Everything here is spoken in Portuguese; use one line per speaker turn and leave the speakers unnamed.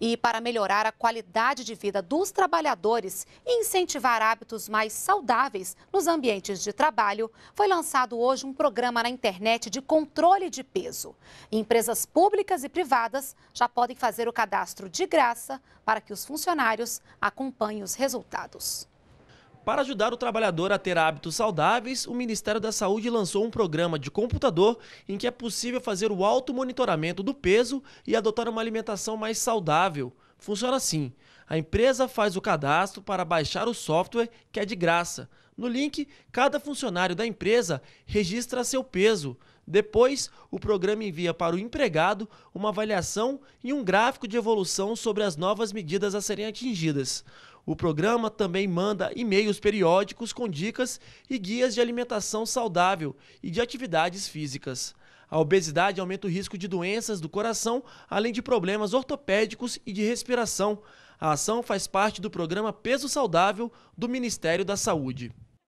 E para melhorar a qualidade de vida dos trabalhadores e incentivar hábitos mais saudáveis nos ambientes de trabalho, foi lançado hoje um programa na internet de controle de peso. Empresas públicas e privadas já podem fazer o cadastro de graça para que os funcionários acompanhem os resultados.
Para ajudar o trabalhador a ter hábitos saudáveis, o Ministério da Saúde lançou um programa de computador em que é possível fazer o automonitoramento do peso e adotar uma alimentação mais saudável. Funciona assim: a empresa faz o cadastro para baixar o software, que é de graça. No link, cada funcionário da empresa registra seu peso. Depois, o programa envia para o empregado uma avaliação e um gráfico de evolução sobre as novas medidas a serem atingidas. O programa também manda e-mails periódicos com dicas e guias de alimentação saudável e de atividades físicas. A obesidade aumenta o risco de doenças do coração, além de problemas ortopédicos e de respiração. A ação faz parte do programa Peso Saudável do Ministério da Saúde.